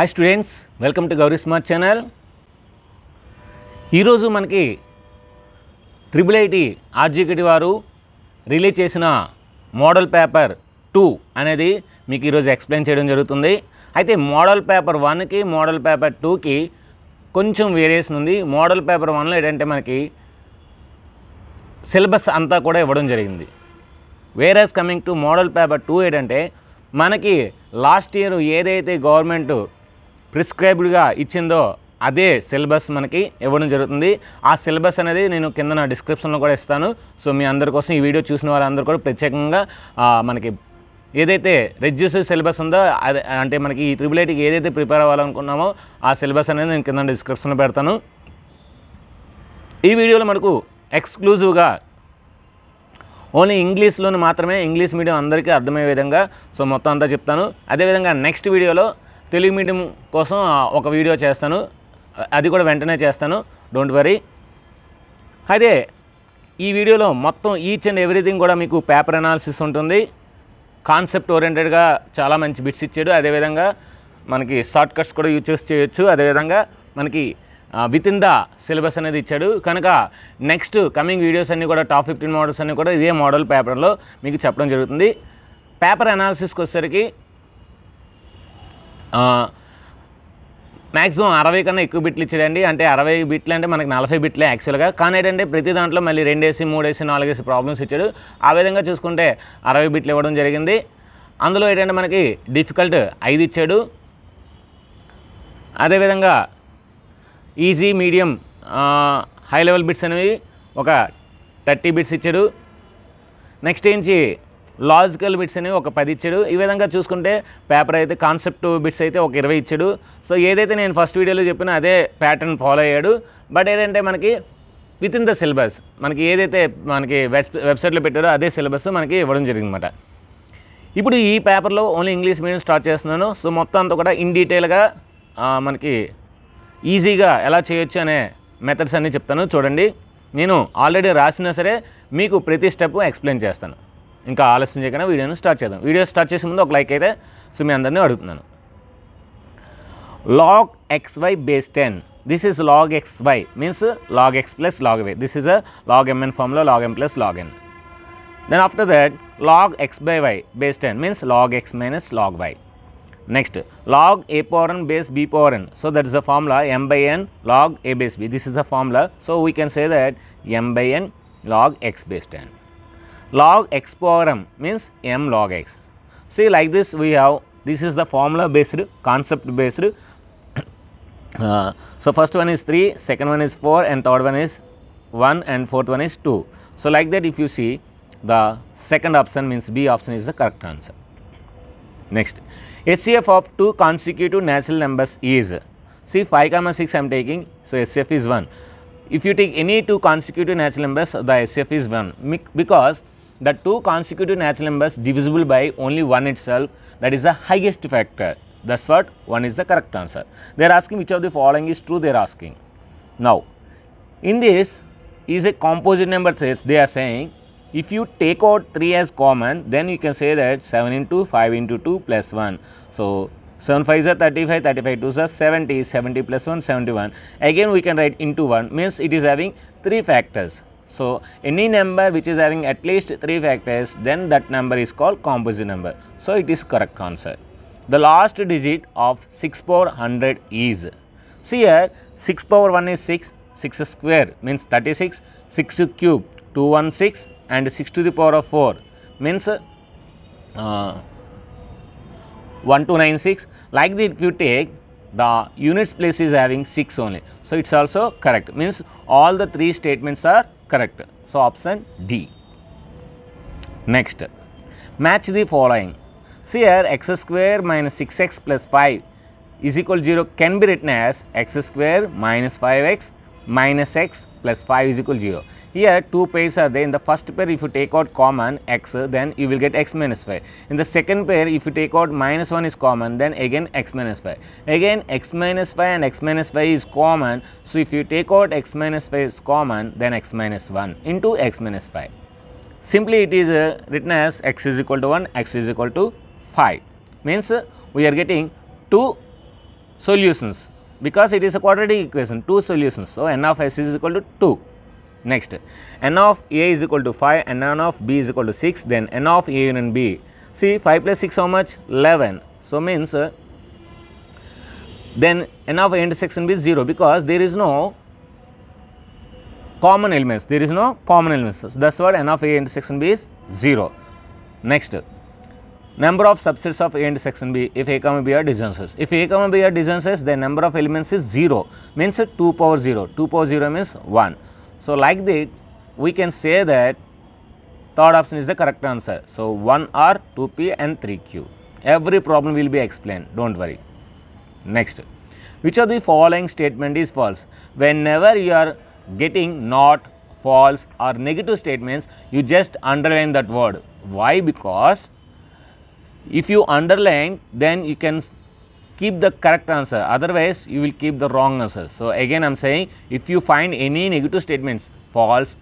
Hi students welcome to Gowri smart channel ఈరోజు మనకి triple IT ఆర్జీకెటి వారు రిలీజ్ చేసిన మోడల్ పేపర్ టూ అనేది మీకు ఈరోజు ఎక్స్ప్లెయిన్ చేయడం జరుగుతుంది అయితే మోడల్ పేపర్ వన్కి మోడల్ పేపర్ టూకి కొంచెం వేరియేషన్ ఉంది మోడల్ పేపర్ వన్లో ఏంటంటే మనకి సిలబస్ అంతా కూడా ఇవ్వడం జరిగింది whereas coming to model paper two ఏంటంటే మనకి లాస్ట్ ఇయర్ ఏదైతే గవర్నమెంట్ ప్రిస్క్రైబ్డ్గా ఇచ్చిందో అదే సిలబస్ మనకి ఇవ్వడం జరుగుతుంది ఆ సిలబస్ అనేది నేను కింద నా డిస్క్రిప్షన్లో కూడా ఇస్తాను సో మీ అందరి కోసం ఈ వీడియో చూసిన వాళ్ళందరూ కూడా ప్రత్యేకంగా మనకి ఏదైతే రెడ్యూస్డ్ సిలబస్ ఉందో అదే అంటే మనకి ఈ ట్రిపుల్ ఐటీకి ఏదైతే ప్రిపేర్ అవ్వాలనుకున్నామో ఆ సిలబస్ అనేది నేను కింద డిస్క్రిప్షన్లో పెడతాను ఈ వీడియోలో మనకు ఎక్స్క్లూజివ్గా ఓన్లీ ఇంగ్లీష్లోని మాత్రమే ఇంగ్లీష్ మీడియం అందరికీ అర్థమయ్యే విధంగా సో మొత్తం అంతా చెప్తాను అదేవిధంగా నెక్స్ట్ వీడియోలో తెలుగు మీడియం కోసం ఒక వీడియో చేస్తాను అది కూడా వెంటనే చేస్తాను డోంట్ వరీ అయితే ఈ వీడియోలో మొత్తం ఈచ్ అండ్ ఎవ్రీథింగ్ కూడా మీకు పేపర్ అనాలిసిస్ ఉంటుంది కాన్సెప్ట్ ఓరియంటెడ్గా చాలా మంచి బిట్స్ ఇచ్చాడు అదేవిధంగా మనకి షార్ట్ కట్స్ కూడా యూజ్ చేసి చేయొచ్చు అదేవిధంగా మనకి విత్ ఇన్ ద సిలబస్ అనేది ఇచ్చాడు కనుక నెక్స్ట్ కమింగ్ వీడియోస్ అన్నీ కూడా టాప్ ఫిఫ్టీన్ మోడల్స్ అన్నీ కూడా ఇదే మోడల్ పేపర్లో మీకు చెప్పడం జరుగుతుంది పేపర్ అనాలిసిస్కి వచ్చేసరికి మ్యాక్సిమం అరవై కన్నా ఎక్కువ బిట్లు ఇచ్చాడండి అంటే అరవై బిట్లు అంటే మనకి నలభై బిట్లే యాక్చువల్గా కానీ ఏంటంటే ప్రతి దాంట్లో మళ్ళీ రెండు మూడు ఏసీ నాలుగు ఏసీ ప్రాబ్లమ్స్ ఇచ్చాడు ఆ విధంగా చూసుకుంటే అరవై బిట్లు ఇవ్వడం జరిగింది అందులో ఏంటంటే మనకి డిఫికల్ట్ ఐదు ఇచ్చాడు అదేవిధంగా easy medium high level bits అనేవి ఒక థర్టీ బిట్స్ ఇచ్చాడు నెక్స్ట్ ఏంచి లాజికల్ బిట్స్ అనేవి ఒక పది ఇచ్చాడు ఈ విధంగా చూసుకుంటే పేపర్ అయితే కాన్సెప్ట్ బిట్స్ అయితే ఒక ఇరవై ఇచ్చాడు సో ఏదైతే నేను ఫస్ట్ వీడియోలో చెప్పినా అదే ప్యాటర్న్ ఫాలో అయ్యాడు బట్ ఏంటంటే మనకి విత్ ఇన్ ద సిలబస్ మనకి ఏదైతే మనకి వెబ్ వెబ్సైట్లో పెట్టారో అదే సిలబస్ మనకి ఇవ్వడం జరిగిందన్నమాట ఇప్పుడు ఈ పేపర్లో ఓన్లీ ఇంగ్లీష్ మీడియం స్టార్ట్ చేస్తున్నాను సో మొత్తం అంతా కూడా ఇన్ డీటెయిల్గా మనకి ఈజీగా ఎలా చేయొచ్చు అనే మెథడ్స్ అన్నీ చెప్తాను చూడండి నేను ఆల్రెడీ రాసినా సరే మీకు ప్రతి స్టెప్ ఎక్స్ప్లెయిన్ చేస్తాను ఇంకా ఆలస్యం చేయకుండా వీడియోని స్టార్ట్ చేద్దాం వీడియో స్టార్ట్ చేసే ముందు ఒక లైక్ అయితే సో మీ అందరినీ అడుగుతున్నాను log xy base 10 this is log xy means log x plus log y this is a log mn formula log m plus log n then after that log x by y base 10 means log x minus log y next log a power n base b power n so that is the formula m by n log a base b this is the formula so we can say that m by n log x base 10 log x power m means m log x. See like this we have this is the formula based concept based. Uh, so first one is 3, second one is 4 and third one is 1 and fourth one is 2. So like that if you see the second option means B option is the correct answer. Next HCF of two consecutive natural numbers is see 5 comma 6 I am taking so HCF is 1 if you take any two consecutive natural numbers the HCF is 1 because the two consecutive natural numbers divisible by only one itself that is the highest factor. That's what one is the correct answer. They are asking which of the following is true they are asking. Now, in this is a composite number 3 they are saying if you take out 3 as common then you can say that 7 into 5 into 2 plus 1. So, 7 5 is 35, 35 2 is 70, 70 plus 1 71. Again we can write into 1 means it is having 3 factors so any number which is having at least 3 factors then that number is called composite number. So it is correct answer. The last digit of 6 power 100 is. See here 6 power 1 is 6, 6 square means 36, 6 cube 216 and 6 to the power of 4 means uh, 1296 like that if you take the units place is having 6 only. So, it is also correct means all the three statements are correct. So, option D. Next, match the following. See here x square minus 6x plus 5 is equal to 0 can be written as x square minus 5x minus x plus 5 is equal to 0. Here two pairs are there. In the first pair if you take out common x then you will get x minus 5. In the second pair if you take out minus 1 is common then again x minus 5. Again x minus 5 and x minus 5 is common. So if you take out x minus 5 is common then x minus 1 into x minus 5. Simply it is uh, written as x is equal to 1, x is equal to 5. Means uh, we are getting two solutions because it is a quadratic equation, two solutions. So, n of s is equal to 2. Next, n of a is equal to 5 and n of b is equal to 6, then n of a union b. See, 5 plus 6 how much? 11. So, means uh, then n of a intersection b is 0 because there is no common elements, there is no common elements. So, that is what n of a intersection b is 0. Next, number of subsets of A intersection B if A comma B are distances. If A comma B are distances, the number of elements is 0 means 2 power 0. 2 power 0 means 1. So, like this we can say that third option is the correct answer. So, 1R, 2P and 3Q. Every problem will be explained, do not worry. Next, which of the following statement is false? Whenever you are getting not, false or negative statements, you just underline that word. Why? Because if you underline, then you can keep the correct answer otherwise you will keep the wrong answer so again i'm saying if you find any negative statements false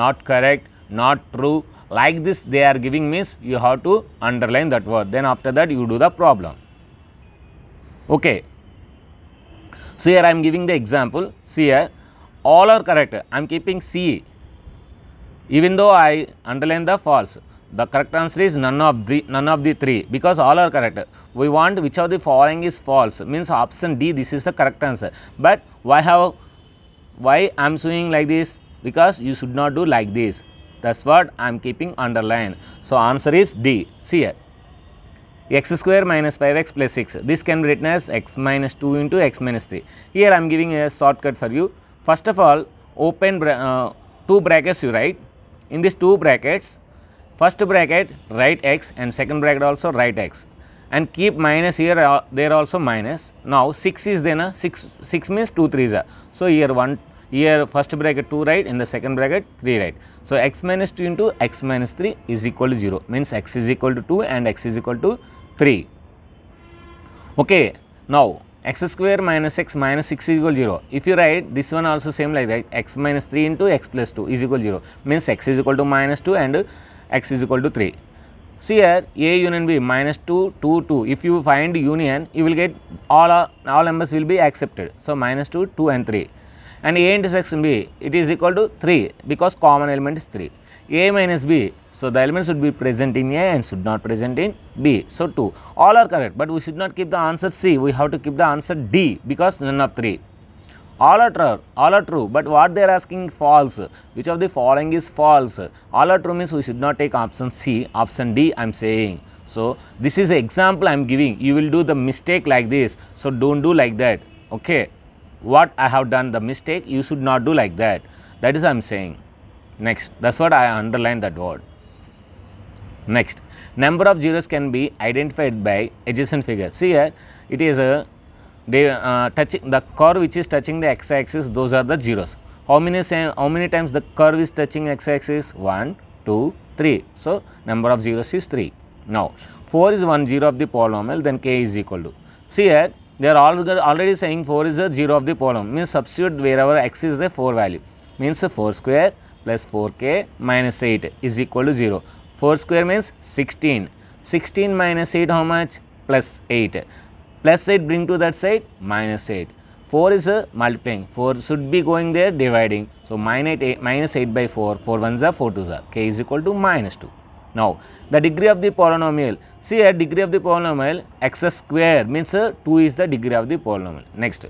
not correct not true like this they are giving means you have to underline that word then after that you do the problem okay so here i am giving the example see here all are correct i am keeping c even though i underline the false the correct answer is none of the none of the three because all are correct. We want which of the following is false means option D this is the correct answer. But why have why I am doing like this because you should not do like this. That's what I am keeping underline. So answer is D. See here x square minus 5x plus 6. This can be written as x minus 2 into x minus 3. Here I am giving a shortcut for you. First of all, open bra uh, two brackets you write. In these two brackets, first bracket write x and second bracket also write x and keep minus here uh, there also minus now 6 is then a 6 6 means 2 is a so here 1 here first bracket 2 right in the second bracket 3 right so x minus 2 into x minus 3 is equal to 0 means x is equal to 2 and x is equal to 3 okay now x square minus x minus 6 is equal to 0 if you write this one also same like that x minus 3 into x plus 2 is equal to 0 means x is equal to minus 2 and x is equal to 3. See here A union B minus 2, 2, 2. If you find union, you will get all, uh, all numbers will be accepted. So, minus 2, 2 and 3. And A intersection B, it is equal to 3 because common element is 3. A minus B, so the elements should be present in A and should not present in B. So 2. All are correct, but we should not keep the answer C. We have to keep the answer D because none of 3 all are true all are true but what they are asking false which of the following is false all are true means we should not take option c option d i'm saying so this is example i'm giving you will do the mistake like this so don't do like that okay what i have done the mistake you should not do like that that is i'm saying next that's what i underlined that word next number of zeros can be identified by adjacent figure see here it is a they uh, touching the curve which is touching the x axis those are the zeros how many how many times the curve is touching x axis 1 2 3 so number of zeros is 3 now 4 is one zero of the polynomial then k is equal to see here they are already saying 4 is a zero of the polynomial means substitute wherever x is the 4 value means 4 square plus 4k minus 8 is equal to 0 4 square means 16 16 minus 8 how much plus 8 plus 8 bring to that side minus 8 4 is a multiplying 4 should be going there dividing so minus 8, minus 8 by 4 4 ones are 4 twos are k is equal to minus 2 now the degree of the polynomial see a degree of the polynomial x square means uh, 2 is the degree of the polynomial next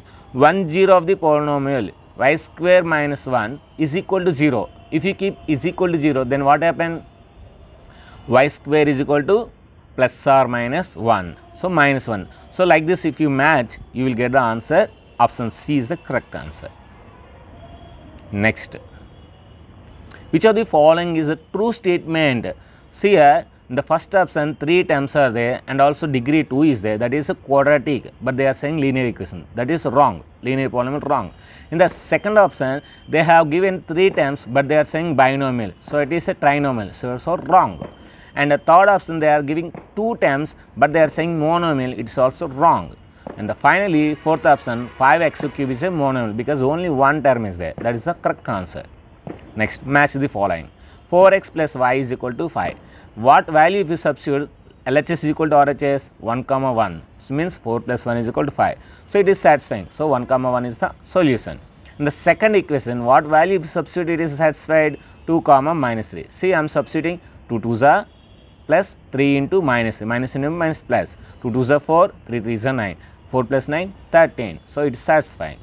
1 0 of the polynomial y square minus 1 is equal to 0 if you keep is equal to 0 then what happen y square is equal to plus or minus 1 so, minus 1. So, like this if you match you will get the answer option C is the correct answer. Next, which of the following is a true statement? See here in the first option 3 terms are there and also degree 2 is there that is a quadratic but they are saying linear equation that is wrong linear polynomial wrong. In the second option they have given 3 terms but they are saying binomial so it is a trinomial so, so wrong and the third option they are giving two terms but they are saying monomial it is also wrong and the finally fourth option 5x cube is a monomial because only one term is there that is the correct answer next match the following 4x plus y is equal to 5 what value if you substitute LHS is equal to RHS 1 comma 1 so means 4 plus 1 is equal to 5 so it is satisfying so 1 comma 1 is the solution in the second equation what value if you substitute it is satisfied 2 comma minus 3 see I am substituting 2 2s are plus 3 into minus minus into minus plus 2 to the 4 3 3 is 9 4 plus 9 13 so it satisfying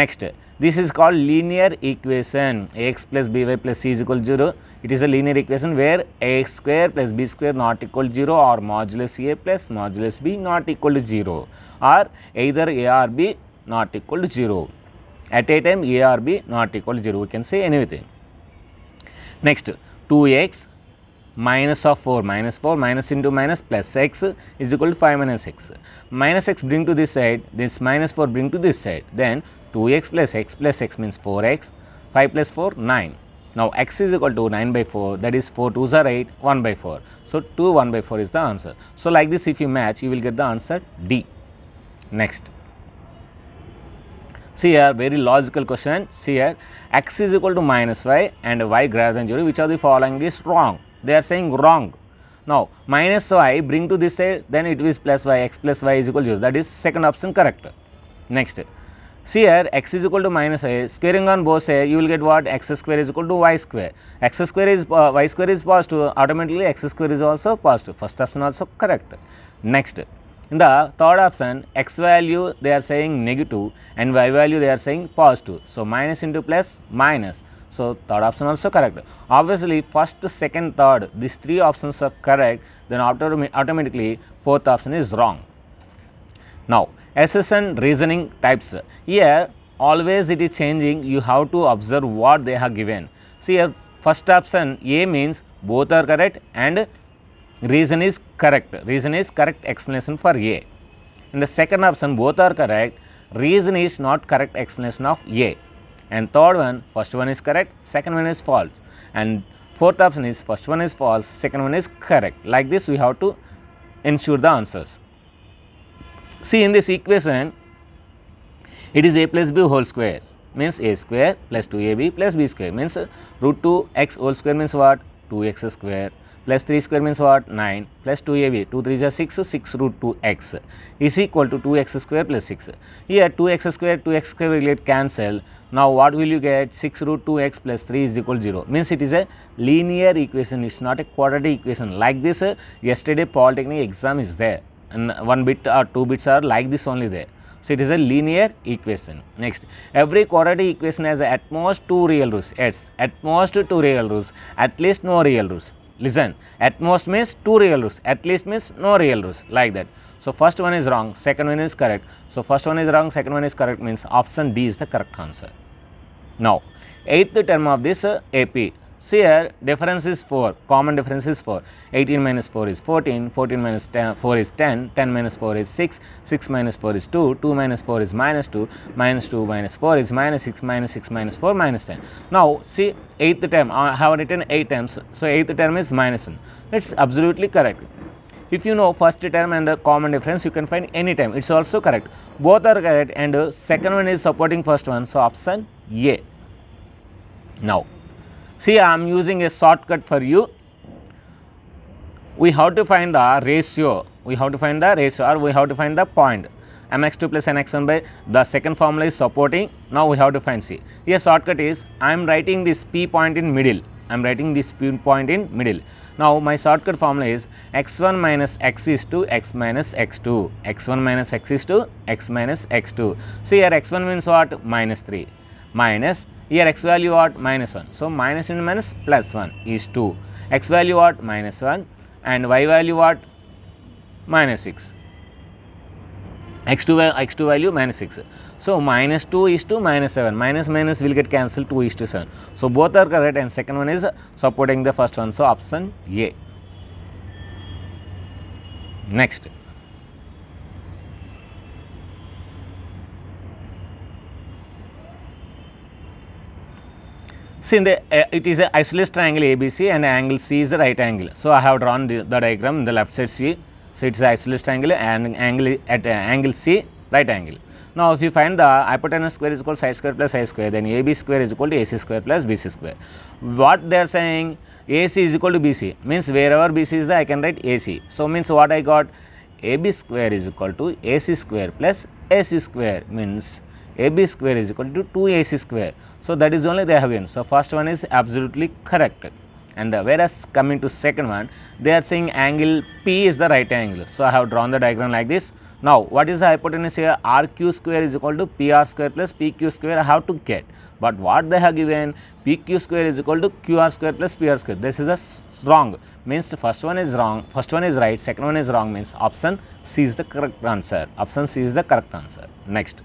next this is called linear equation ax plus by plus c is equal to 0 it is a linear equation where ax square plus b square not equal to 0 or modulus a plus modulus b not equal to 0 or either a or b not equal to 0 at a time a or b not equal to 0 we can say anything next 2x minus of 4 minus 4 minus into minus plus x is equal to 5 minus x minus x bring to this side this minus 4 bring to this side then 2x plus x plus x means 4x 5 plus 4 9 now x is equal to 9 by 4 that is 4 2s are 8 1 by 4 so 2 1 by 4 is the answer so like this if you match you will get the answer d next see here very logical question see here x is equal to minus y and y greater than 0 which of the following is wrong they are saying wrong. Now, minus y bring to this side then it is plus y x plus y is equal to 0 that is second option correct. Next, see here x is equal to minus y squaring on both side you will get what x square is equal to y square. x square is uh, y square is positive automatically x square is also positive first option also correct. Next, in the third option, x value they are saying negative and y value they are saying positive. So, minus into plus minus so third option also correct. Obviously first, second, third these three options are correct then automatically fourth option is wrong. Now S S N reasoning types here always it is changing you have to observe what they have given. See here first option A means both are correct and reason is correct reason is correct explanation for A. In the second option both are correct reason is not correct explanation of A and third one first one is correct second one is false and fourth option is first one is false second one is correct like this we have to ensure the answers see in this equation it is a plus b whole square means a square plus 2ab plus b square means root 2 x whole square means what 2x square Plus three square means what 9 plus 2 ab 2 3 is six 6 root 2 x is equal to 2 x square plus 6 here two x square 2 x square will get cancelled. Now what will you get? 6 root 2x plus 3 is equal to 0. Means it is a linear equation. It's not a quadratic equation. Like this, Yesterday yesterday polytechnic exam is there. And one bit or two bits are like this only there. So it is a linear equation. Next, every quadratic equation has at most two real roots. Yes, at most two real roots. At least no real roots. Listen, at most means two real roots, at least means no real roots, like that. So, first one is wrong, second one is correct. So, first one is wrong, second one is correct means option D is the correct answer. Now, eighth term of this uh, AP. See here, difference is 4, common difference is 4. 18 minus 4 is 14, 14 minus 10, 4 is 10, 10 minus 4 is 6, 6 minus 4 is 2, 2 minus 4 is minus 2, minus 2 minus 4 is minus 6, minus 6 minus 4 minus 10. Now, see, 8th term, I have written 8 terms, so 8th term is minus 1. It's absolutely correct. If you know first term and the common difference, you can find any time. It's also correct. Both are correct and uh, second one is supporting first one. So, option A. Now, See, I am using a shortcut for you. We have to find the ratio. We have to find the ratio or we have to find the point. mx2 plus nx1 by the second formula is supporting. Now, we have to find c. Here shortcut is I am writing this p point in middle. I am writing this p point in middle. Now, my shortcut formula is x1 minus x is to x minus x2. x1 minus x is to x minus x2. See here x1 means what? Minus 3 minus here x value what? Minus 1. So, minus into minus plus 1 is 2. x value what? Minus 1 and y value what? Minus 6. x2, x2 value minus 6. So, minus 2 is to minus 7. Minus minus will get cancelled 2 is to 7. So, both are correct and second one is supporting the first one. So, option A. Next. it's in the uh, it is a isosceles triangle ABC and angle C is the right angle. So I have drawn the, the diagram in the left side C. So it's isosceles triangle and angle at uh, angle C right angle. Now if you find the hypotenuse square is equal to side square plus side square then AB square is equal to AC square plus BC square. What they are saying AC is equal to BC means wherever BC is there I can write AC. So means what I got AB square is equal to AC square plus AC square means AB square is equal to 2AC square. So that is only they have given. So first one is absolutely correct. And uh, whereas coming to second one, they are saying angle P is the right angle. So I have drawn the diagram like this. Now, what is the hypotenuse here? RQ square is equal to PR square plus PQ square I have to get. But what they have given? PQ square is equal to QR square plus PR square. This is a wrong. Means the first one is wrong, first one is right, second one is wrong means option C is the correct answer. Option C is the correct answer. Next.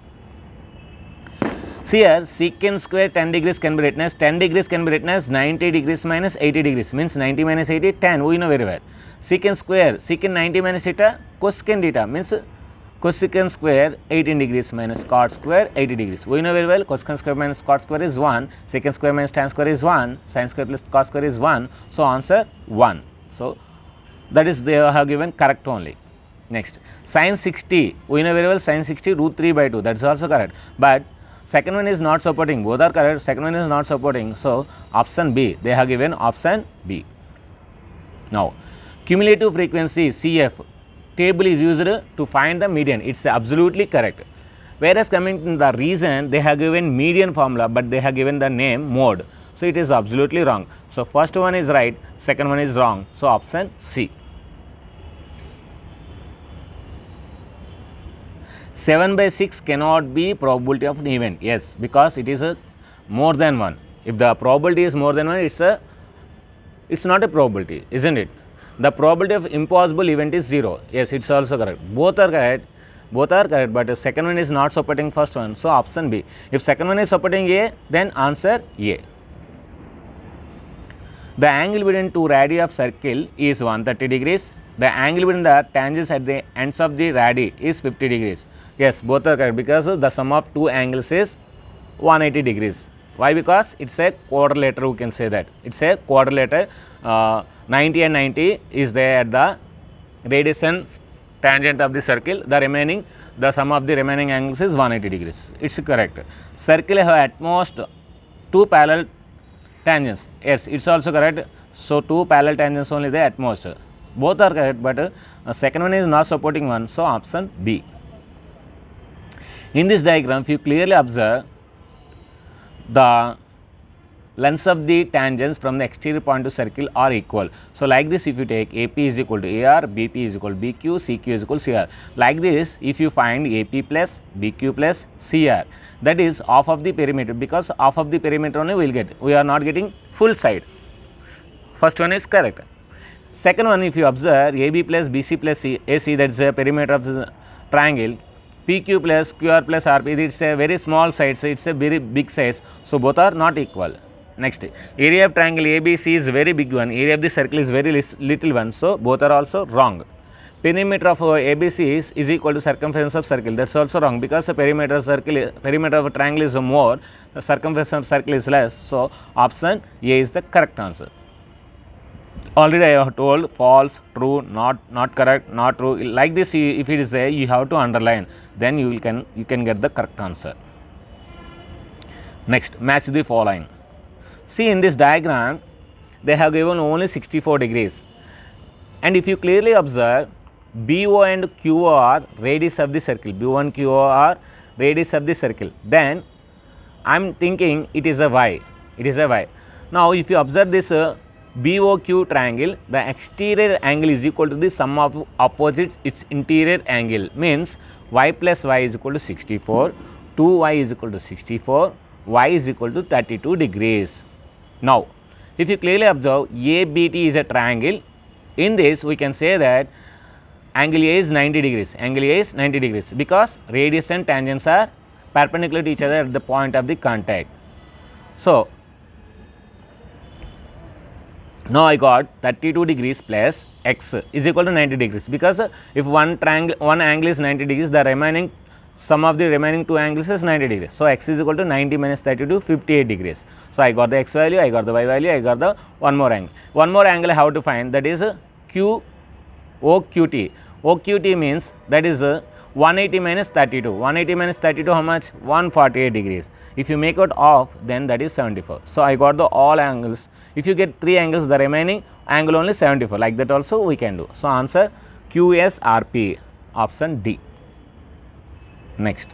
See here secant square 10 degrees can be written as 10 degrees can be written as 90 degrees minus 80 degrees means 90 minus 80 10 we know very well. Secant square secant 90 minus theta cosecant theta means cosecant square 18 degrees minus cot square 80 degrees. We know very well cosecant square minus cot square is 1, secant square minus tan square is 1, Sin square plus cos square is 1. So answer 1. So that is they have given correct only. Next, sin 60, we know very well sin 60 root 3 by 2, that is also correct. But second one is not supporting both are correct second one is not supporting so option b they have given option b now cumulative frequency cf table is used to find the median it's absolutely correct whereas coming to the reason they have given median formula but they have given the name mode so it is absolutely wrong so first one is right second one is wrong so option c 7 by 6 cannot be probability of an event. Yes, because it is a more than 1. If the probability is more than 1, it is a, it is not a probability, is not it? The probability of impossible event is 0. Yes, it is also correct. Both are correct. Both are correct, but the second one is not supporting first one. So, option B. If second one is supporting A, then answer A. The angle between two radii of circle is 130 degrees. The angle between the tangents at the ends of the radii is 50 degrees. Yes, both are correct because the sum of two angles is 180 degrees. Why? Because it's a quadrilateral, we can say that. It's a quadrilateral. Uh, 90 and 90 is there at the radius tangent of the circle. The remaining, the sum of the remaining angles is 180 degrees. It's correct. Circle have at most two parallel tangents. Yes, it's also correct. So, two parallel tangents only there at most. Both are correct, but uh, second one is not supporting one. So, option B. In this diagram, if you clearly observe the lengths of the tangents from the exterior point to circle are equal. So, like this if you take AP is equal to AR, BP is equal to BQ, CQ is equal to CR. Like this if you find AP plus BQ plus CR that is half of the perimeter because half of the perimeter only we will get. We are not getting full side. First one is correct. Second one if you observe AB plus BC plus AC that is the perimeter of the triangle PQ plus QR plus RP, it's a very small size, it's a very big size. So, both are not equal. Next, area of triangle ABC is very big one, area of the circle is very little one. So, both are also wrong. Perimeter of ABC is, is equal to circumference of circle. That's also wrong because the perimeter circle, perimeter of a triangle is more, the circumference of circle is less. So, option A is the correct answer already I have told false, true, not, not correct, not true. Like this, if it is there, you have to underline. Then you can you can get the correct answer. Next, match the following. See in this diagram, they have given only 64 degrees. And if you clearly observe, BO and QO are radius of the circle. B1, QO are radius of the circle. Then I am thinking it is a Y. It is a Y. Now, if you observe this uh, BOQ triangle, the exterior angle is equal to the sum of opposites its interior angle means y plus y is equal to 64, 2y is equal to 64, y is equal to 32 degrees. Now, if you clearly observe ABT is a triangle, in this we can say that angle A is 90 degrees, angle A is 90 degrees because radius and tangents are perpendicular to each other at the point of the contact. So, now I got 32 degrees plus x is equal to 90 degrees because if one triangle one angle is 90 degrees the remaining sum of the remaining two angles is 90 degrees. So, x is equal to 90 minus 32 58 degrees. So, I got the x value I got the y value I got the one more angle. One more angle I have to find that is q OQT. OQT means that is 180 minus 32. 180 minus 32 how much? 148 degrees. If you make it off then that is 74. So, I got the all angles if you get 3 angles, the remaining angle only 74. Like that also we can do. So, answer QSRP option D. Next.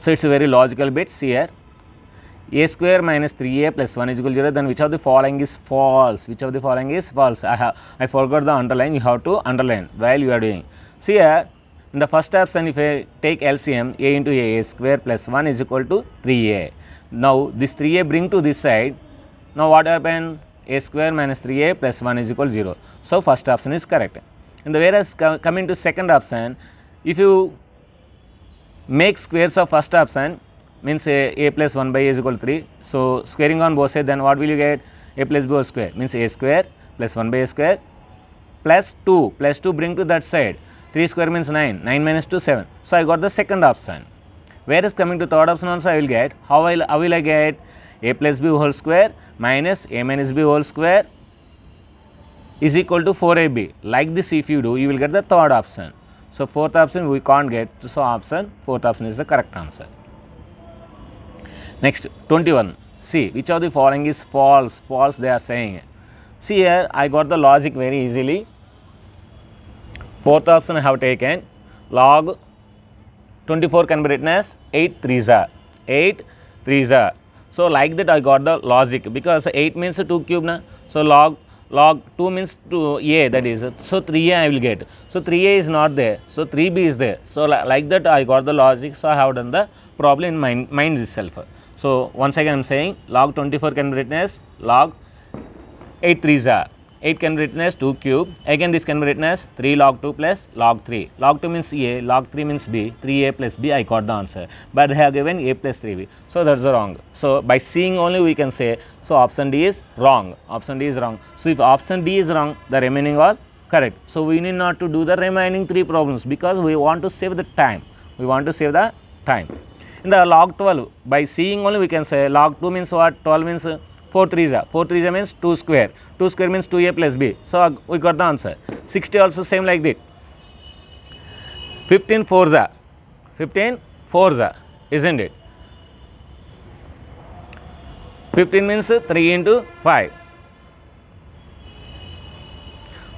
So, it is very logical see here. a square minus 3a plus 1 is equal to 0 then which of the following is false which of the following is false i have i forgot the underline you have to underline while you are doing see here in the first option if i take lcm a into a, a square plus 1 is equal to 3a now this 3a bring to this side now what happened? a square minus 3a plus 1 is equal 0. So first option is correct. And the whereas coming to second option, if you make squares of first option means a, a plus 1 by a is equal to 3. So squaring on both sides then what will you get? a plus b whole square means a square plus 1 by a square plus 2 plus 2 bring to that side 3 square means 9 9 minus 2 7. So I got the second option. Whereas coming to third option also I will get how will how will I get a plus b whole square minus a minus b whole square is equal to 4ab. Like this if you do, you will get the third option. So, fourth option we can't get, so option, fourth option is the correct answer. Next, 21. See, which of the following is false? False they are saying. See here, I got the logic very easily. Fourth option I have taken, log 24 can be written as 8 3s are, 8 3s are. So, like that I got the logic because 8 means 2 cube na. So, log log 2 means 2 a that is so 3a I will get. So, 3a is not there. So, 3b is there. So, like that I got the logic. So, I have done the problem in mind, mind itself. So, once again I am saying log 24 can be written as log 8 3 are it can be written as 2 cube. Again this can be written as 3 log 2 plus log 3. Log 2 means A, log 3 means B, 3A plus B I got the answer. But they have given A plus 3B. So that's wrong. So by seeing only we can say, so option D is wrong. Option D is wrong. So if option D is wrong, the remaining are correct. So we need not to do the remaining 3 problems because we want to save the time. We want to save the time. In the log 12, by seeing only we can say log 2 means what? 12 means 4 3s are. 4 3s means 2 square. 2 square means 2a plus b. So, we got the answer. 60 also same like this. 15 4s are. 15 4s isn't it? 15 means 3 into 5.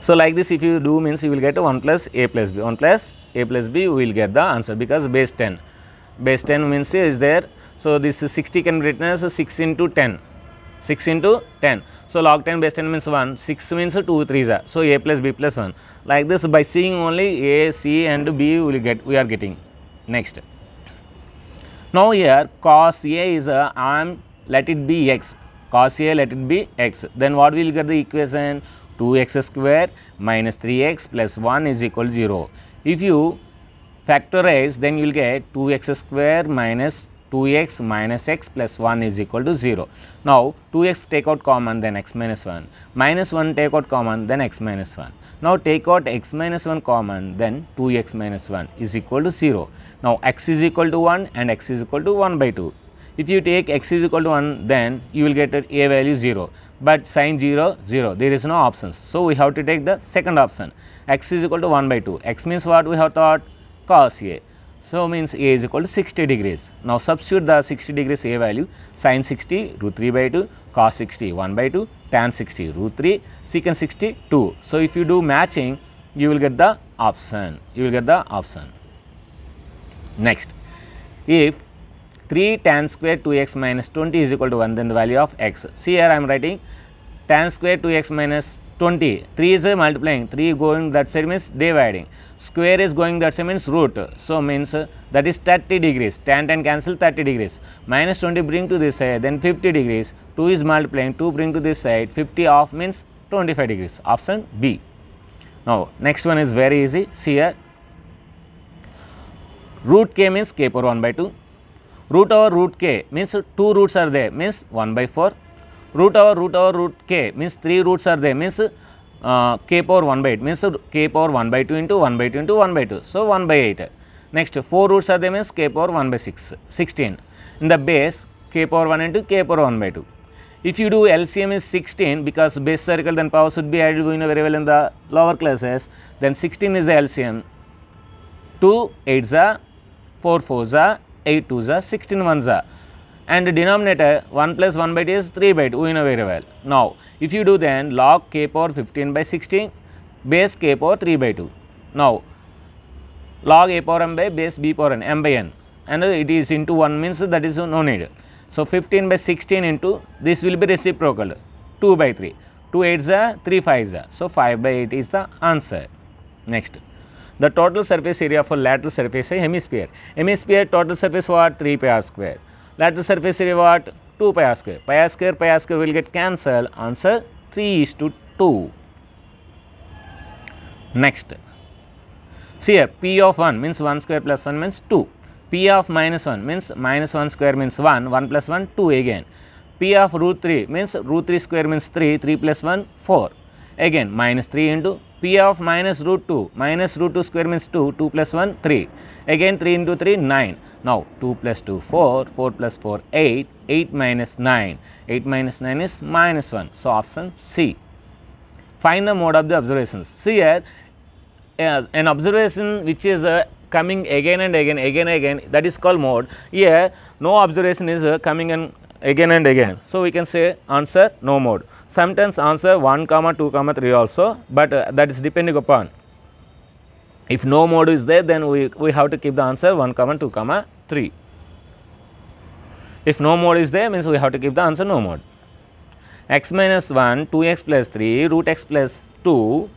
So, like this if you do means you will get 1 plus a plus b. 1 plus a plus b we will get the answer because base 10. Base 10 means is there. So, this 60 can be written as 6 into 10. 6 into 10. So log 10 base 10 means 1, 6 means 2 is a. So a plus b plus 1. Like this by seeing only a, c and b we will get, we are getting. Next. Now here cos a is a uh, and let it be x. Cos a let it be x. Then what we will get the equation 2x square minus 3x plus 1 is equal to 0. If you factorize then you will get 2x square minus 2x minus x plus 1 is equal to 0. Now, 2x take out common then x minus 1, minus 1 take out common then x minus 1. Now, take out x minus 1 common then 2x minus 1 is equal to 0. Now, x is equal to 1 and x is equal to 1 by 2. If you take x is equal to 1 then you will get a value 0 but sin 0 0 there is no options. So, we have to take the second option x is equal to 1 by 2 x means what we have thought cos a so, means A is equal to 60 degrees. Now, substitute the 60 degrees A value sin 60 root 3 by 2, cos 60 1 by 2, tan 60 root 3, secant 60 2. So, if you do matching, you will get the option. You will get the option. Next, if 3 tan square 2x minus 20 is equal to 1, then the value of x. See here I am writing tan square 2x minus 20, 3 is multiplying, 3 going that side means dividing square is going that means root. So, means uh, that is 30 degrees, tan and cancel 30 degrees, minus 20 bring to this side, then 50 degrees, 2 is multiplying, 2 bring to this side, 50 off means 25 degrees, option B. Now, next one is very easy, see here, root k means k power 1 by 2, root over root k means 2 roots are there means 1 by 4, root over root over root k means 3 roots are there means uh, k power 1 by 8 means k power 1 by 2 into 1 by 2 into 1 by 2. So, 1 by 8. Next 4 roots are there means k power 1 by 6, 16. In the base k power 1 into k power 1 by 2. If you do LCM is 16 because base circle then power should be added we know very well in the lower classes then 16 is the LCM 2 8s are 4 4s are 8 2s are 16 1s are and denominator 1 plus 1 by 2 is 3 by 2 we know very well. Now if you do then log k power 15 by 16 base k power 3 by 2. Now log a power m by base b power n m by n and it is into 1 means that is no need. So 15 by 16 into this will be reciprocal 2 by 3. 2 8s are 3 5s are. So 5 by 8 is the answer. Next. The total surface area for lateral surface is hemisphere. Hemisphere total surface what? 3 pi r square lateral surface area what 2 pi r square pi r square pi r square will get cancelled answer 3 is to 2 next see here p of 1 means 1 square plus 1 means 2 p of minus 1 means minus 1 square means 1 1 plus 1 2 again p of root 3 means root 3 square means 3 3 plus 1 4 again minus 3 into P of minus root 2 minus root 2 square means 2 2 plus 1 3 again 3 into 3 9 now 2 plus 2 4 4 plus 4 8 8 minus 9 8 minus 9 is minus 1 so option C find the mode of the observations see here uh, an observation which is uh, coming again and again again again that is called mode here no observation is uh, coming and again and again. So, we can say answer no mode. Sometimes answer 1 comma 2 comma 3 also, but uh, that is depending upon if no mode is there then we, we have to keep the answer 1 comma 2 comma 3. If no mode is there means we have to keep the answer no mode. x minus 1 2x plus 3 root x plus 2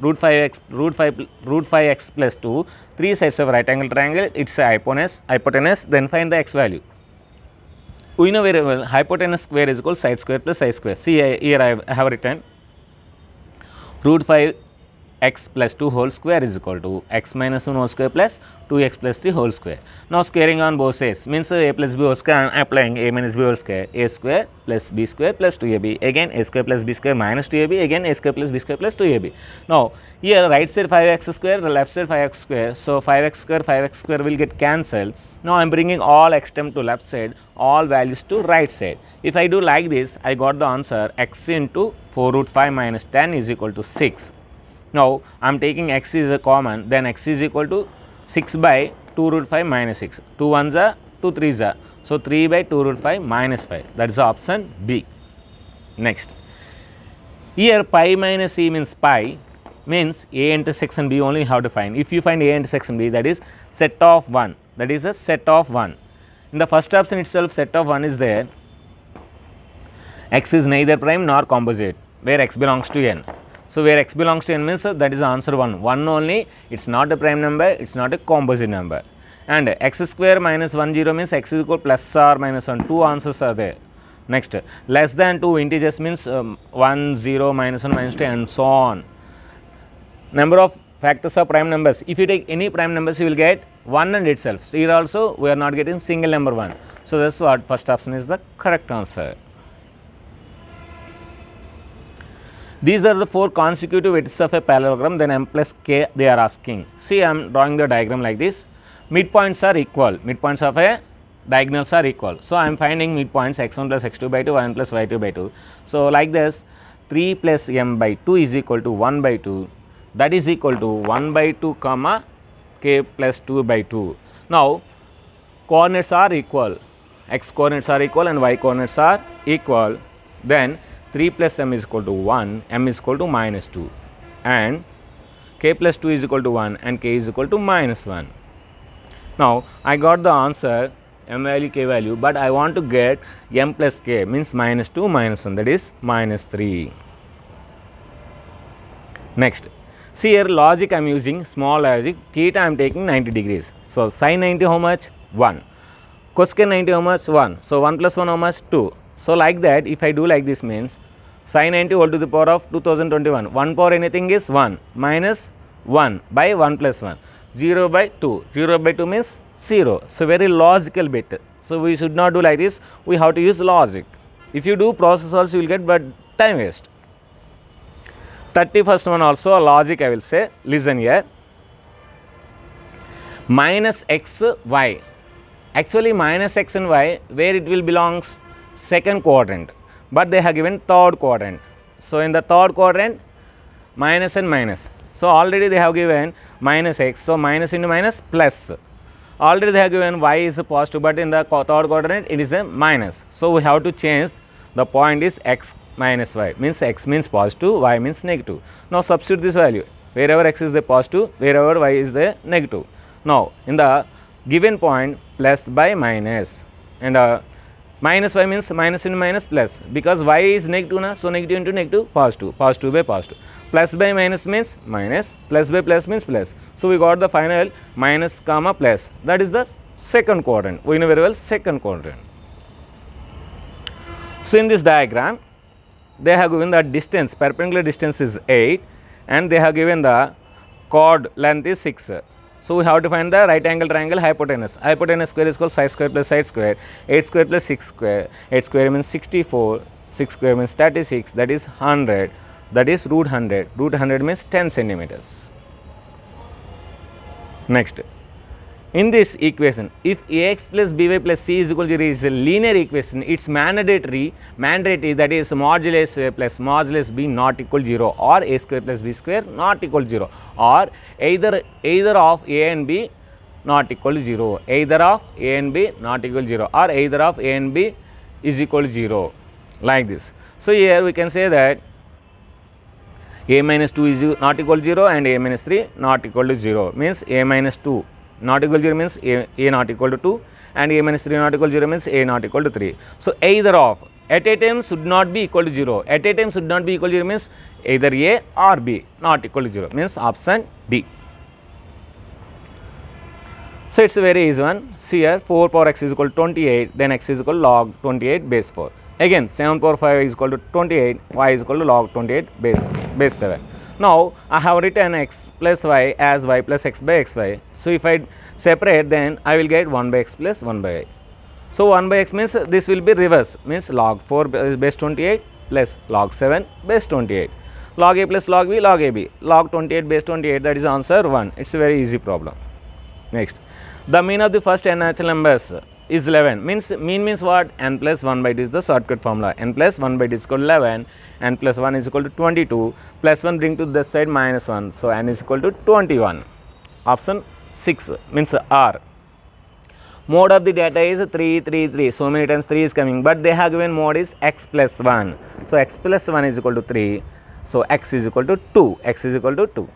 root 5x root 5 root 5x plus 2 3 sides of right angle triangle its hypotenuse hypotenuse then find the x value we know very well hypotenuse square is equal side square plus side square. See here I have written root 5 x plus 2 whole square is equal to x minus 1 whole square plus 2x plus 3 whole square. Now squaring on both sides means uh, a plus b whole square I am applying a minus b whole square a square plus b square plus 2ab again a square plus b square minus 2ab again a square plus b square plus 2ab. Now here right side 5x square left side 5x square so 5x square 5x square will get cancelled. Now I am bringing all x term to left side all values to right side. If I do like this I got the answer x into 4 root 5 minus 10 is equal to 6 now, I am taking x is a common, then x is equal to 6 by 2 root 5 minus 6. 2 ones are 2 threes are. So, 3 by 2 root 5 minus 5. That is option B. Next. Here pi minus e means pi means A intersection B only how to find. If you find A intersection B that is set of 1 that is a set of 1. In the first option itself set of 1 is there x is neither prime nor composite where x belongs to n. So, where x belongs to n means that is answer 1. 1 only, it is not a prime number, it is not a composite number. And x square minus 1 0 means x is equal plus or minus 1. Two answers are there. Next, less than 2 integers means um, 1 0 minus 1 minus 2 and so on. Number of factors are prime numbers. If you take any prime numbers, you will get 1 and itself. So, here also we are not getting single number 1. So, that is what first option is the correct answer. These are the four consecutive edges of a parallelogram, then m plus k they are asking. See, I am drawing the diagram like this. Midpoints are equal, midpoints of a diagonals are equal. So, I am finding midpoints x1 plus x2 by 2, y1 plus y2 by 2. So, like this 3 plus m by 2 is equal to 1 by 2 that is equal to 1 by 2 comma k plus 2 by 2. Now, coordinates are equal, x coordinates are equal and y coordinates are equal. Then 3 plus m is equal to 1, m is equal to minus 2 and k plus 2 is equal to 1 and k is equal to minus 1. Now, I got the answer m value k value but I want to get m plus k means minus 2 minus 1 that is minus 3. Next, see here logic I am using small logic theta I am taking 90 degrees. So, sine 90 how much? 1. Cosine 90 how much? 1. So, 1 plus 1 how much? 2. So like that if I do like this means sin 90 whole to the power of 2021 1 power anything is 1 minus 1 by 1 plus 1 0 by 2 0 by 2 means 0 so very logical bit so we should not do like this we have to use logic if you do process also you will get but time waste 31st one also logic I will say listen here minus x y actually minus x and y where it will belongs second quadrant but they have given third quadrant so in the third quadrant minus and minus so already they have given minus x so minus into minus plus already they have given y is positive but in the third quadrant it is a minus so we have to change the point is x minus y means x means positive y means negative now substitute this value wherever x is the positive wherever y is the negative now in the given point plus by minus and uh, Minus y means minus into minus plus because y is negative na so negative into negative positive two, plus two by positive plus two, plus by minus means minus plus by plus means plus so we got the final minus comma plus that is the second quadrant we know very well second quadrant so in this diagram they have given the distance perpendicular distance is 8 and they have given the chord length is 6 so we have to find the right angle triangle hypotenuse. Hypotenuse square is called side square plus side square. 8 square plus 6 square. 8 square means 64. 6 square means 36. That is 100. That is root 100. Root 100 means 10 centimeters. Next, in this equation if ax plus by plus c is equal to 0 is a linear equation its mandatory mandatory that is modulus a plus modulus b not equal 0 or a square plus b square not equal 0 or either either of a and b not equal 0 either of a and b not equal 0 or either of a and b is equal to 0 like this so here we can say that a minus 2 is not equal to 0 and a minus 3 not equal to 0 means a minus 2 not equal to 0 means a, a not equal to 2 and a minus 3 not equal to 0 means a not equal to 3. So, either of at a time should not be equal to 0, at a time should not be equal to 0 means either a or b not equal to 0 means option D. So, it is very easy one. See here 4 power x is equal to 28, then x is equal to log 28 base 4. Again 7 power 5 is equal to 28, y is equal to log 28 base, base 7. Now, I have written x plus y as y plus x by xy. So, if I separate then I will get 1 by x plus 1 by y. So, 1 by x means this will be reverse means log 4 uh, base 28 plus log 7 base 28 log a plus log b log a b log 28 base 28 that is answer 1 it's a very easy problem next the mean of the first n natural numbers is 11 means mean means what n plus 1 by d is the shortcut formula n plus 1 by d is equal to 11 n plus 1 is equal to 22 plus 1 bring to this side minus 1 so n is equal to 21 option 6 means r mode of the data is 333 so many times 3 is coming but they have given mode is x plus 1 so x plus 1 is equal to 3 so x is equal to 2 x is equal to 2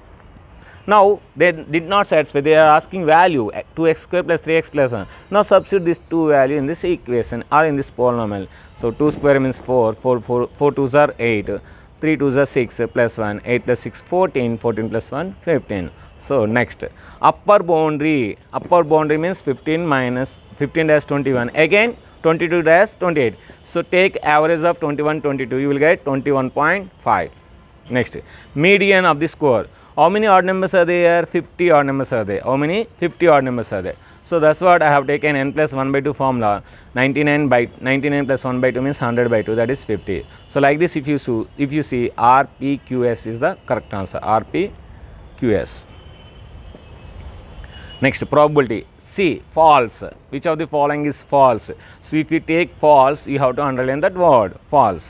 now, they did not satisfy, they are asking value 2x eh, square plus 3x plus 1. Now, substitute this 2 value in this equation or in this polynomial. So, 2 square means 4, 4, 4, 4 2s are 8, 3 2s are 6 plus 1, 8 plus 6 14, 14 plus 1 15. So, next upper boundary, upper boundary means 15 minus 15 dash 21 again 22 dash 28. So, take average of 21, 22 you will get 21.5. Next median of the score. How many odd numbers are there? 50 odd numbers are there. How many? 50 odd numbers are there. So that's what I have taken n plus 1 by 2 formula. 99 by 99 plus 1 by 2 means 100 by 2 that is 50. So like this if you if you see RPQS is the correct answer. RPQS. Next probability. C false. Which of the following is false? So if you take false you have to underline that word false.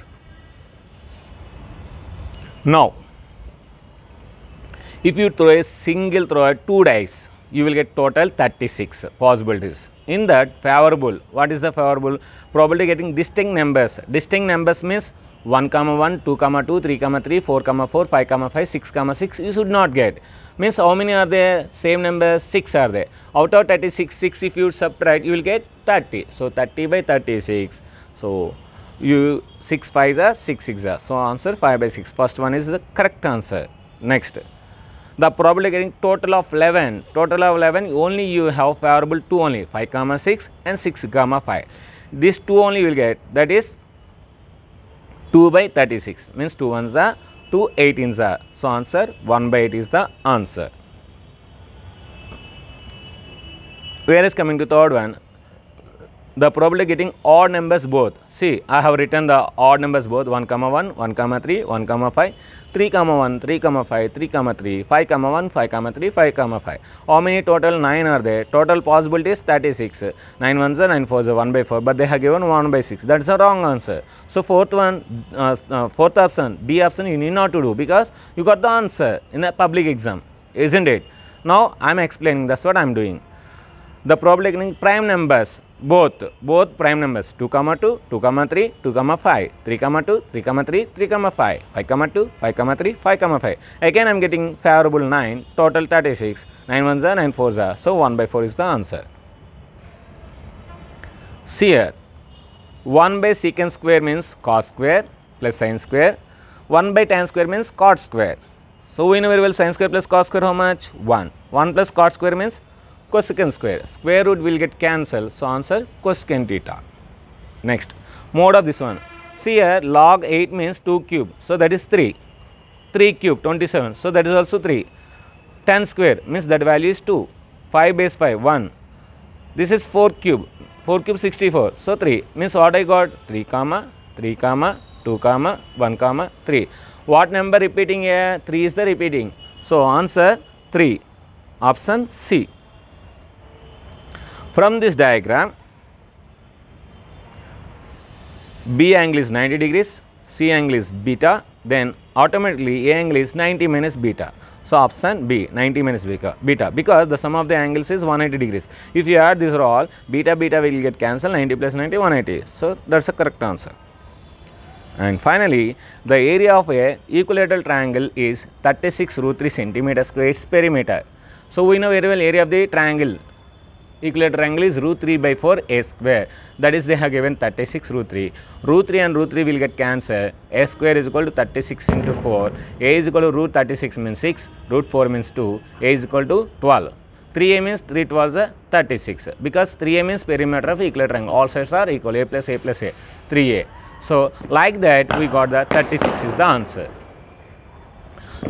Now if you throw a single throw at 2 dice, you will get total 36 possibilities. In that favorable, what is the favorable? Probably getting distinct numbers. Distinct numbers means 1 comma 1, 2 comma 2, 3 comma 3, 4 comma 4, 5 comma 5, 6 comma 6 you should not get. Means how many are there? Same number 6 are there. Out of 36, 6 if you subtract you will get 30. So 30 by 36. So you 6 5s are 6 6 are. So answer 5 by 6. First one is the correct answer. Next the probability getting total of 11 total of 11 only you have favorable 2 only 5 comma 6 and 6 comma 5 this 2 only will get that is 2 by 36 means 2 ones are 2 18s are so answer 1 by 8 is the answer whereas coming to third one the probability getting odd numbers both. See, I have written the odd numbers both 1 comma 1, 1 comma 3, 1 comma 5, 3 comma 1, 3 comma 5, 3 comma 3, 5 comma 1, 5 comma 3, 5 comma 5. How many total 9 are there? Total possibilities 36. 9 ones are 9 fours are 1 by 4, but they have given 1 by 6. That's a wrong answer. So, fourth one, uh, uh, fourth option, D option you need not to do because you got the answer in a public exam, isn't it? Now, I am explaining, that's what I am doing. The probability prime numbers both both prime numbers 2 comma 2 2 comma 3 2 comma 5 3 comma 2 3 comma 3 3 comma 5 5 comma 2 5 comma 3 5 comma 5 again i'm getting favorable 9 total 36 9 ones are 9 fours are so 1 by 4 is the answer see here 1 by secant square means cos square plus sin square 1 by tan square means cot square so we know very well sin square plus cos square how much 1 1 plus cot square means cosecant square. Square root will get cancelled. So, answer cosecant theta. Next, mode of this one. See here log 8 means 2 cube. So, that is 3. 3 cube 27. So, that is also 3. 10 square means that value is 2. 5 base 5 1. This is 4 cube. 4 cube 64. So, 3 means what I got 3 comma 3 comma 2 comma 1 comma 3. What number repeating here? 3 is the repeating. So, answer 3. Option C. From this diagram, B angle is 90 degrees, C angle is beta, then automatically A angle is 90 minus beta. So, option B 90 minus beta because the sum of the angles is 180 degrees. If you add these all, beta beta will get cancelled 90 plus 90 180. So, that is the correct answer. And finally, the area of a equilateral triangle is 36 root 3 centimeter square its perimeter. So, we know very well area of the triangle equilateral triangle is root 3 by 4 a square that is they have given 36 root 3 root 3 and root 3 will get cancelled a square is equal to 36 into 4 a is equal to root 36 means 6 root 4 means 2 a is equal to 12 3a means 3 12 is 36 because 3a means perimeter of equilateral all sides are equal a plus a plus a 3a so like that we got the 36 is the answer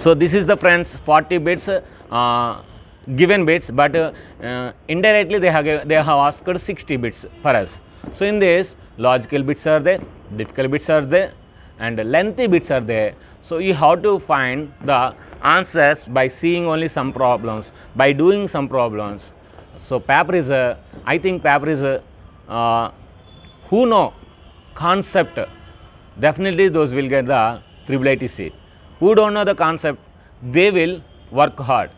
so this is the friends 40 bits uh, given bits but uh, uh, indirectly they have they have asked 60 bits for us so in this logical bits are there difficult bits are there and lengthy bits are there. So you have to find the answers by seeing only some problems, by doing some problems. So paper is a, I think paper is a, uh, who know concept, definitely those will get the triple ITC. Who don't know the concept, they will work hard.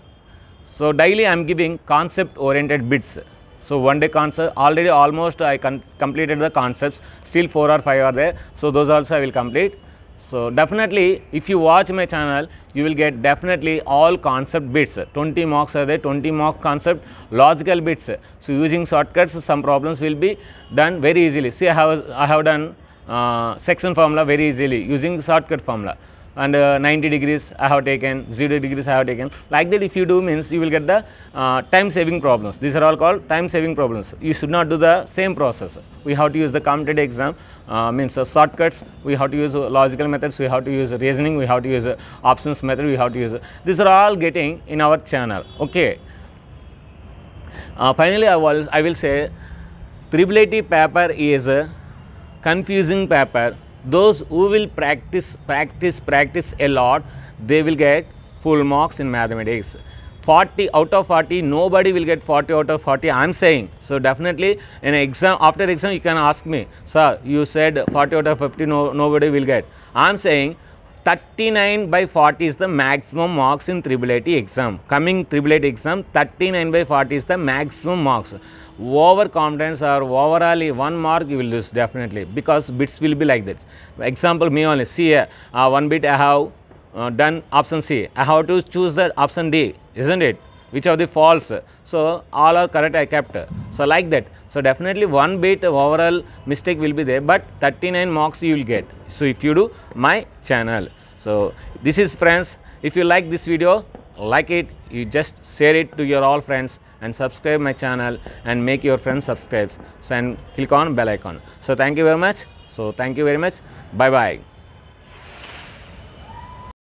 So daily I am giving concept oriented bits. So one day concept already almost I completed the concepts still 4 or 5 are there. So those also I will complete. So definitely if you watch my channel you will get definitely all concept bits 20 marks are there 20 mark concept logical bits. So using shortcuts some problems will be done very easily. See I have, I have done uh, section formula very easily using shortcut formula and uh, 90 degrees I have taken, 0 degrees I have taken. Like that if you do means you will get the uh, time saving problems. These are all called time saving problems. You should not do the same process. We have to use the computed exam uh, means uh, shortcuts, we have to use uh, logical methods, we have to use reasoning, we have to use uh, options method, we have to use. These are all getting in our channel. Okay. finally, I will, I will say, Pribility paper is a confusing paper those who will practice practice practice a lot they will get full marks in mathematics 40 out of 40 nobody will get 40 out of 40 i am saying so definitely in exam after exam you can ask me sir you said 40 out of 50 no, nobody will get i am saying 39 by 40 is the maximum marks in triple exam coming triple exam 39 by 40 is the maximum marks overconfidence or overally one mark you will lose definitely because bits will be like this. Example me only see uh, uh, one bit I have uh, done option C. I have to choose the option D isn't it which of the false. So, all are correct I kept. So, like that. So, definitely one bit overall mistake will be there but 39 marks you will get. So, if you do my channel. So, this is friends if you like this video like it you just share it to your all friends and subscribe my channel and make your friends subscribe so, and click on bell icon so thank you very much so thank you very much bye bye